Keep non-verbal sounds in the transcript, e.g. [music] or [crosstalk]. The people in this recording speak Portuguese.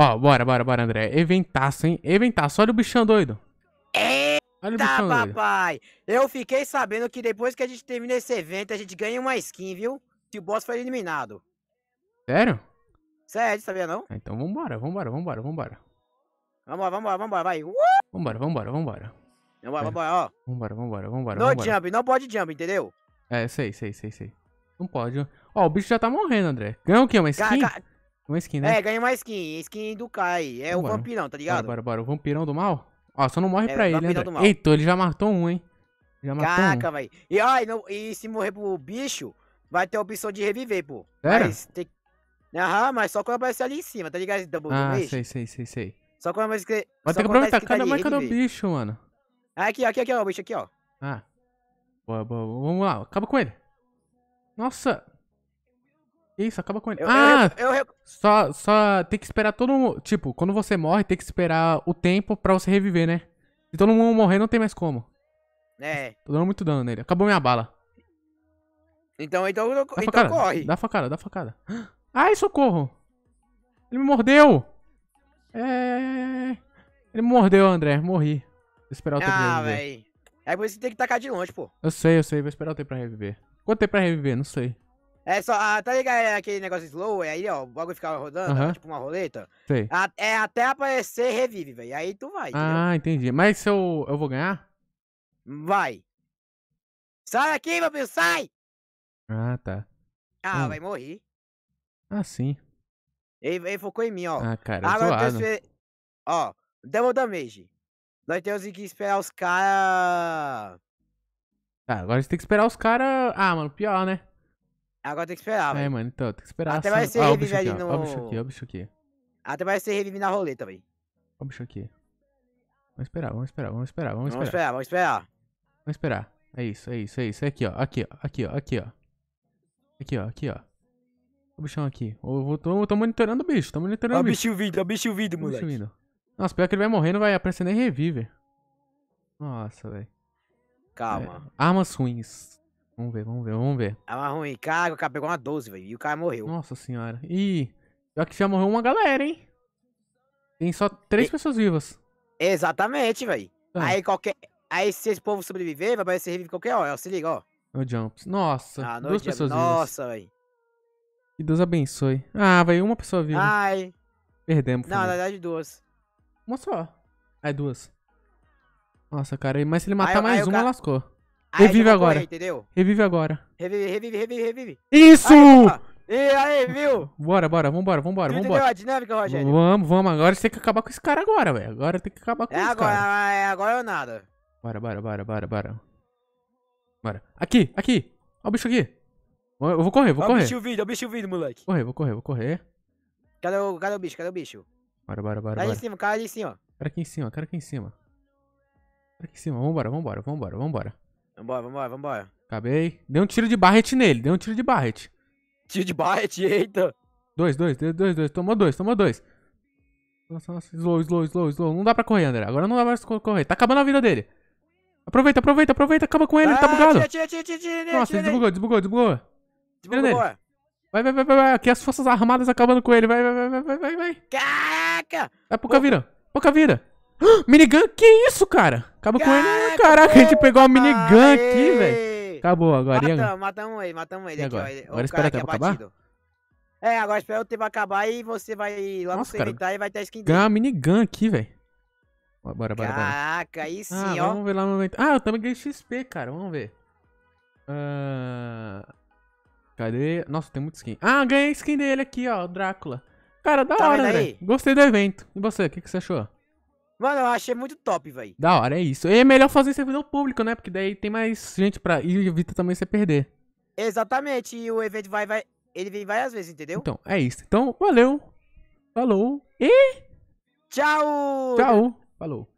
Ó, bora, bora, bora, André. Eventaço, hein? Eventaço. Olha o bichão doido. Eita, Olha o bichão papai! Doido. Eu fiquei sabendo que depois que a gente termina esse evento, a gente ganha uma skin, viu? Se o boss foi eliminado. Sério? Sério, sabia não? Ah, então vambora, vambora, vambora, vambora. Vambora, vambora, vambora, vai. Uh! Vambora, vambora, vambora. Vambora, é. vambora, ó. Vambora, vambora, vambora. No vambora. jump, não pode jump, entendeu? É, sei, sei, sei, sei. Não pode. Ó, o bicho já tá morrendo, André. Ganhou o quê? Uma skin? Ca uma skin, né? É, ganha uma skin. Skin do Kai. É bora, o vampirão, tá ligado? Bora, bora, bora. O vampirão do mal? Ó, só não morre é, pra ele, né? Eita, ele já matou um, hein? Já matou Caraca, um. velho. E, e, se morrer pro bicho, vai ter a opção de reviver, pô. Sério? Mas tem... Aham, mas só quando aparecer ali em cima, tá ligado? Double ah, do sei, sei, sei, sei. Só quando aparecer... Mas, mas tem que aproveitar tá cada marca do bicho, mano. Ah, aqui, aqui, aqui, ó, o bicho aqui, ó. Ah. Boa, boa, boa. Vamos lá, acaba com ele. Nossa, isso, acaba com ele. Eu, ah, eu, eu, Só, só tem que esperar todo mundo. Tipo, quando você morre, tem que esperar o tempo pra você reviver, né? Se todo mundo morrer, não tem mais como. É. Tô dando muito dano nele. Acabou minha bala. Então, então, dá então facada, corre. Dá facada, dá facada. [gasps] Ai, socorro! Ele me mordeu! É, é, é, é. Ele me mordeu, André. Morri. Vou esperar o tempo ah, reviver. Ah, véi. Aí você tem que tacar de longe, pô. Eu sei, eu sei. Vou esperar o tempo pra reviver. Quanto tempo pra reviver? Não sei. É só. Ah, tá ligado? É aquele negócio slow, é aí, ó, o bagulho ficava rodando, uhum. tipo uma roleta. Sei. A, é até aparecer, revive, velho. Aí tu vai. Ah, entendeu? entendi. Mas se eu, eu vou ganhar? Vai. Sai daqui meu filho, sai! Ah, tá. Ah, hum. vai morrer. Ah, sim. Ele, ele, focou em mim, ó. Ah, cara, ah, Agora zoado. Esper... Ó, Double Damage. Nós temos que esperar os caras... Tá, agora a gente tem que esperar os caras... Ah, mano, pior, né? Agora tem que esperar, é, velho. É, mano, então, tem que esperar. Até assim, vai ser ah, ali no... Ó o bicho aqui, ó o bicho aqui. Até vai ser revive na roleta, velho. Ó o bicho aqui. Vamos esperar, vamos esperar, vamos esperar, vamos, esperar. Vamos esperar, vamos esperar. Vamos esperar. É isso, é isso, é isso. É aqui, ó. Aqui, ó. Aqui, ó. Aqui, ó. Aqui, ó. Aqui, ó. O bichão aqui. Eu, vou, tô, eu tô monitorando o bicho, tô monitorando ó, o bicho. Ó o bicho vindo, ó o bicho vindo, moleque. Bicho vindo. Nossa, pior que ele vai morrer não vai aparecer nem reviver. Nossa, velho. Calma. É, armas ruins. Vamos ver, vamos ver, vamos ver. Tava é ruim. Cara, o cara pegou uma 12, velho. E o cara morreu. Nossa senhora. Ih, já que já morreu uma galera, hein? Tem só três e... pessoas vivas. Exatamente, velho. Ah. Aí qualquer. Aí se esse povo sobreviver, vai aparecer revive qualquer hora. Se liga, ó. No Jumps. Nossa. Ah, duas jump. pessoas vivas. Nossa, velho. Que Deus abençoe. Ah, velho, uma pessoa viva. Ai. Perdemos. Não, família. na verdade, duas. Uma só. Aí é, duas. Nossa, cara, mas se ele matar aí, mais aí uma, ca... lascou revive então agora. Correr, entendeu? Revive agora. Revive, revive, revive, revive. Isso! Aí, e aí, viu? Bora, bora, vambora, vambora, tu vambora. a dinâmica, Rogério? Vamos, vamos. Agora você tem que acabar com esse cara agora, velho. Agora tem que acabar com é esse agora, cara. Ah, é agora ou nada. Bora, bora, bora, bora, bora. Bora. Aqui, aqui. Ó o bicho aqui. Eu vou correr, vou correr. o bicho vindo, o bicho vindo, moleque. Correr, vou correr, vou correr. Cadê o, cadê o bicho, cadê o bicho? Bora, bora, bora. Cara em cima, cara ali em cima. Cara aqui em cima, cara aqui em cima. Cara aqui em cima, vambora, vambora, vambora, vambora. Vambora, vambora, vambora. Acabei. Deu um tiro de Barret nele, deu um tiro de Barret. Tiro de Barret, eita. Dois, dois, dois, dois, dois. Tomou dois, tomou dois. Nossa, nossa, slow, slow, slow, slow. Não dá pra correr, André. Agora não dá mais pra correr. Tá acabando a vida dele. Aproveita, aproveita, aproveita. Acaba com ele, ah, ele tá ah, bugado. Tira, tira, tira, nossa, ele desbugou, desbugou, desbugou. Desbugou. Vai, vai, vai, vai, vai. Aqui as forças armadas acabando com ele. Vai, vai, vai, vai, vai, vai. Caraca! É pouca vira. Pouca vira. Ah, [gasps] minigun? Que isso, cara? Acaba com ele. Né? Caraca, a gente pegou uma minigun aqui, velho. Acabou agora. Matamos, agora? matamos ele, matamos ele. E agora, aqui, ó, agora espera o tempo é acabar? É, agora espera o tempo acabar e você vai lá Nossa, no inventário e vai ter skin dele. Ganhar uma minigun aqui, velho. Bora, bora, bora. Caraca, aí ah, sim, ah, ó. Vamos ver lá no momento. Ah, eu também ganhei XP, cara. Vamos ver. Uh... Cadê? Nossa, tem muita skin. Ah, ganhei a skin dele aqui, ó. Drácula. Cara, da tá hora, velho. Gostei do evento. E você, o que, que você achou? Mano, eu achei muito top, velho. Da hora, é isso. E é melhor fazer servidor público, né? Porque daí tem mais gente pra. E evita também você perder. Exatamente. E o evento vai, vai. Ele vem várias vezes, entendeu? Então, é isso. Então, valeu. Falou. E. Tchau! Tchau. Falou.